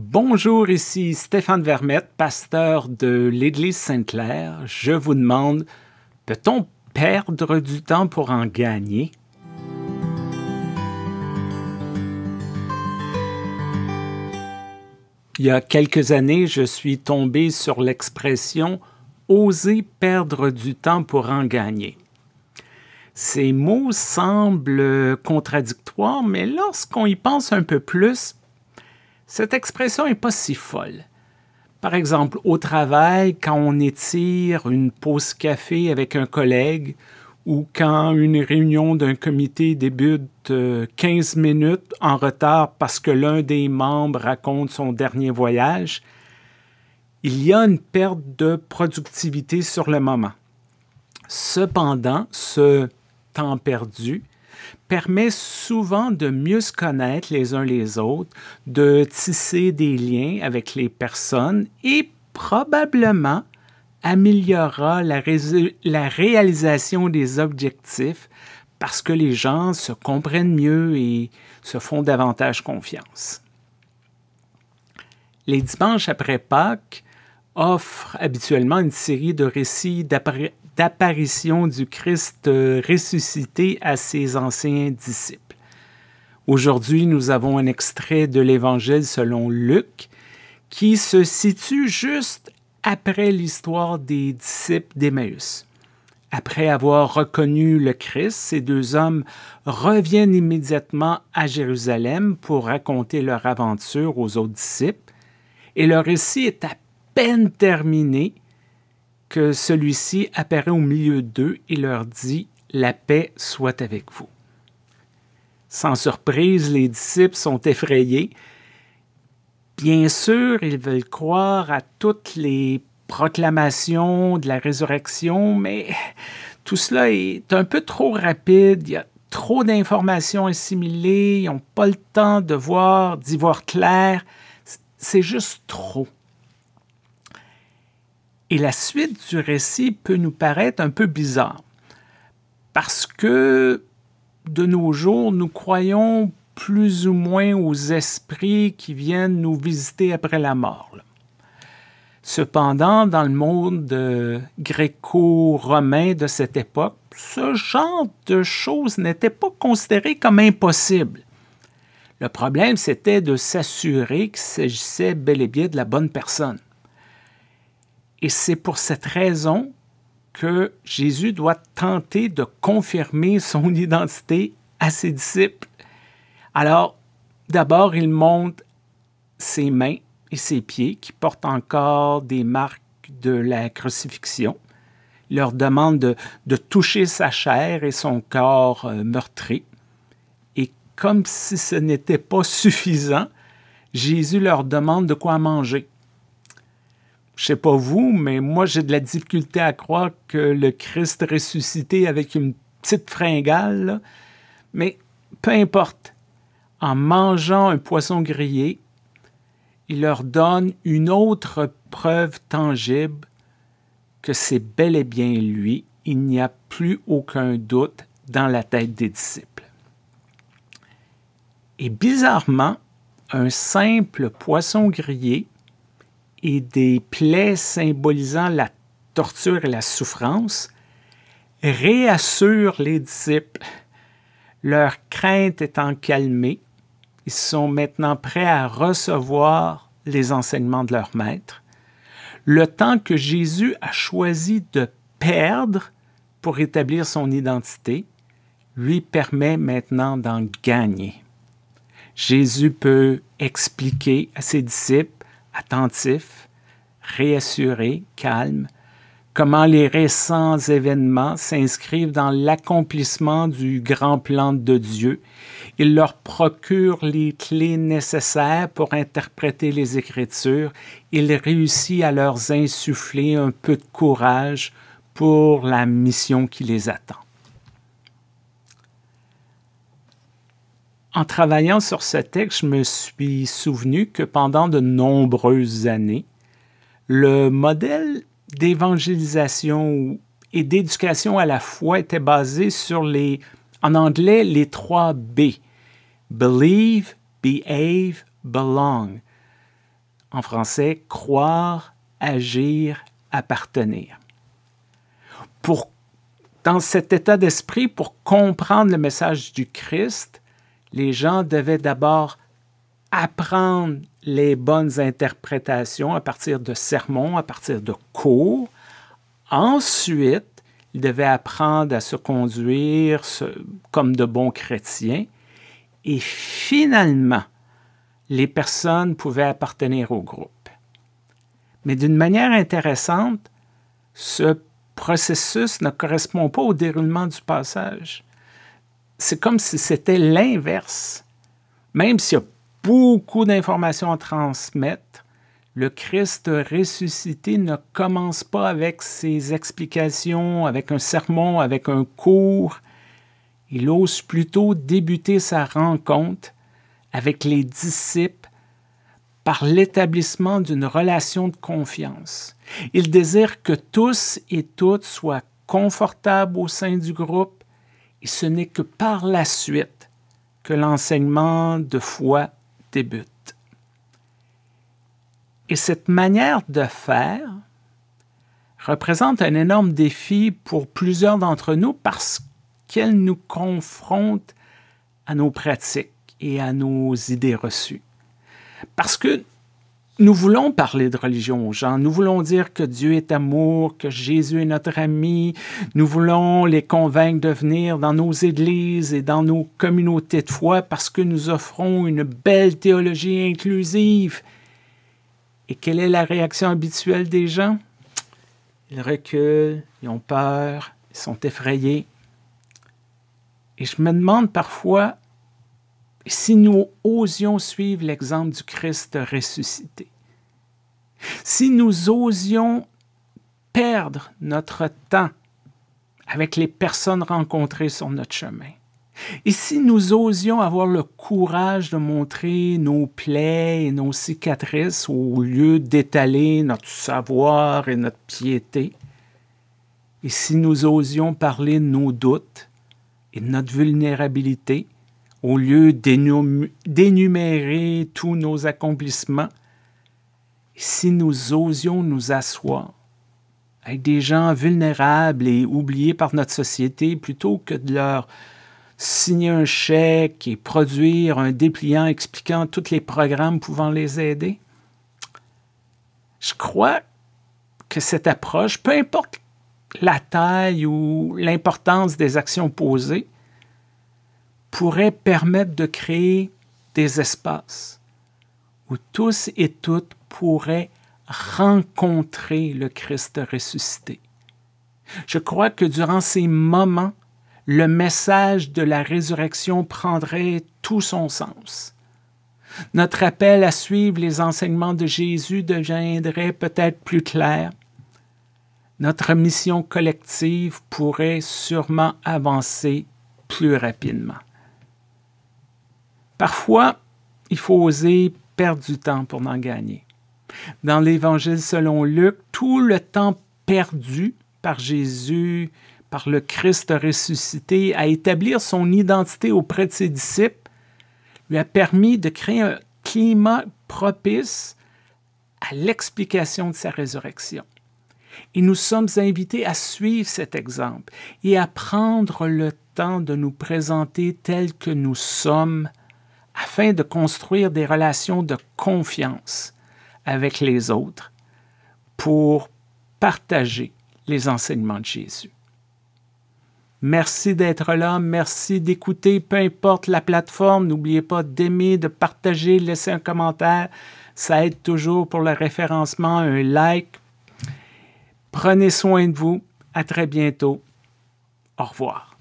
Bonjour, ici Stéphane Vermette, pasteur de l'Église Sainte-Claire. Je vous demande, peut-on perdre du temps pour en gagner? Il y a quelques années, je suis tombé sur l'expression oser perdre du temps pour en gagner. Ces mots semblent contradictoires, mais lorsqu'on y pense un peu plus, cette expression n'est pas si folle. Par exemple, au travail, quand on étire une pause café avec un collègue ou quand une réunion d'un comité débute 15 euh, minutes en retard parce que l'un des membres raconte son dernier voyage, il y a une perte de productivité sur le moment. Cependant, ce temps perdu permet souvent de mieux se connaître les uns les autres, de tisser des liens avec les personnes et probablement améliorera la, réalisation des objectifs parce que les gens se comprennent mieux et se font davantage confiance. Les dimanches après Pâques offrent habituellement une série de récits apparition du Christ euh, ressuscité à ses anciens disciples. Aujourd'hui, nous avons un extrait de l'Évangile selon Luc qui se situe juste après l'histoire des disciples d'Emmaüs. Après avoir reconnu le Christ, ces deux hommes reviennent immédiatement à Jérusalem pour raconter leur aventure aux autres disciples, et leur récit est à peine terminé que celui-ci apparaît au milieu d'eux et leur dit La paix soit avec vous. Sans surprise, les disciples sont effrayés. Bien sûr, ils veulent croire à toutes les proclamations de la résurrection, mais tout cela est un peu trop rapide. Il y a trop d'informations assimilées. Ils n'ont pas le temps de voir, d'y voir clair. C'est juste trop. Et la suite du récit peut nous paraître un peu bizarre, parce que de nos jours, nous croyons plus ou moins aux esprits qui viennent nous visiter après la mort. Cependant, dans le monde euh, gréco-romain de cette époque, ce genre de choses n'était pas considéré comme impossible. Le problème, c'était de s'assurer qu'il s'agissait bel et bien de la bonne personne. Et c'est pour cette raison que Jésus doit tenter de confirmer son identité à ses disciples. Alors, d'abord, il montre ses mains et ses pieds qui portent encore des marques de la crucifixion. Il leur demande de, de toucher sa chair et son corps euh, meurtri. Et comme si ce n'était pas suffisant, Jésus leur demande de quoi manger. Je sais pas vous, mais moi, j'ai de la difficulté à croire que le Christ ressuscité avec une petite fringale, mais peu importe, en mangeant un poisson grillé, il leur donne une autre preuve tangible que c'est bel et bien lui. Il n'y a plus aucun doute dans la tête des disciples. Et bizarrement, un simple poisson grillé et des plaies symbolisant la torture et la souffrance, réassurent les disciples. Leur crainte étant calmée, ils sont maintenant prêts à recevoir les enseignements de leur maître. Le temps que Jésus a choisi de perdre pour établir son identité lui permet maintenant d'en gagner. Jésus peut expliquer à ses disciples attentif, réassuré, calme, comment les récents événements s'inscrivent dans l'accomplissement du grand plan de Dieu. Il leur procure les clés nécessaires pour interpréter les Écritures. Il réussit à leur insuffler un peu de courage pour la mission qui les attend. en travaillant sur ce texte, je me suis souvenu que pendant de nombreuses années, le modèle d'évangélisation et d'éducation à la foi était basé sur les, en anglais, les trois B. Believe, behave, belong. En français, croire, agir, appartenir. Pour, dans cet état d'esprit, pour comprendre le message du Christ, les gens devaient d'abord apprendre les bonnes interprétations à partir de sermons, à partir de cours. Ensuite, ils devaient apprendre à se conduire comme de bons chrétiens. Et finalement, les personnes pouvaient appartenir au groupe. Mais d'une manière intéressante, ce processus ne correspond pas au déroulement du passage c'est comme si c'était l'inverse. Même s'il y a beaucoup d'informations à transmettre, le Christ ressuscité ne commence pas avec ses explications, avec un sermon, avec un cours. Il ose plutôt débuter sa rencontre avec les disciples par l'établissement d'une relation de confiance. Il désire que tous et toutes soient confortables au sein du groupe, et ce n'est que par la suite que l'enseignement de foi débute. Et cette manière de faire représente un énorme défi pour plusieurs d'entre nous parce qu'elle nous confronte à nos pratiques et à nos idées reçues. Parce que nous voulons parler de religion aux gens, nous voulons dire que Dieu est amour, que Jésus est notre ami, nous voulons les convaincre de venir dans nos églises et dans nos communautés de foi parce que nous offrons une belle théologie inclusive. Et quelle est la réaction habituelle des gens? Ils reculent, ils ont peur, ils sont effrayés. Et je me demande parfois si nous osions suivre l'exemple du Christ ressuscité, si nous osions perdre notre temps avec les personnes rencontrées sur notre chemin, et si nous osions avoir le courage de montrer nos plaies et nos cicatrices au lieu d'étaler notre savoir et notre piété, et si nous osions parler de nos doutes et de notre vulnérabilité, au lieu d'énumérer tous nos accomplissements, si nous osions nous asseoir avec des gens vulnérables et oubliés par notre société, plutôt que de leur signer un chèque et produire un dépliant expliquant tous les programmes pouvant les aider, je crois que cette approche, peu importe la taille ou l'importance des actions posées, pourrait permettre de créer des espaces où tous et toutes pourraient rencontrer le Christ ressuscité. Je crois que durant ces moments, le message de la résurrection prendrait tout son sens. Notre appel à suivre les enseignements de Jésus deviendrait peut-être plus clair. Notre mission collective pourrait sûrement avancer plus rapidement. Parfois, il faut oser perdre du temps pour en gagner. Dans l'Évangile selon Luc, tout le temps perdu par Jésus, par le Christ ressuscité, à établir son identité auprès de ses disciples, lui a permis de créer un climat propice à l'explication de sa résurrection. Et nous sommes invités à suivre cet exemple et à prendre le temps de nous présenter tels que nous sommes afin de construire des relations de confiance avec les autres pour partager les enseignements de Jésus. Merci d'être là, merci d'écouter, peu importe la plateforme, n'oubliez pas d'aimer, de partager, laisser un commentaire, ça aide toujours pour le référencement, un like. Prenez soin de vous, à très bientôt. Au revoir.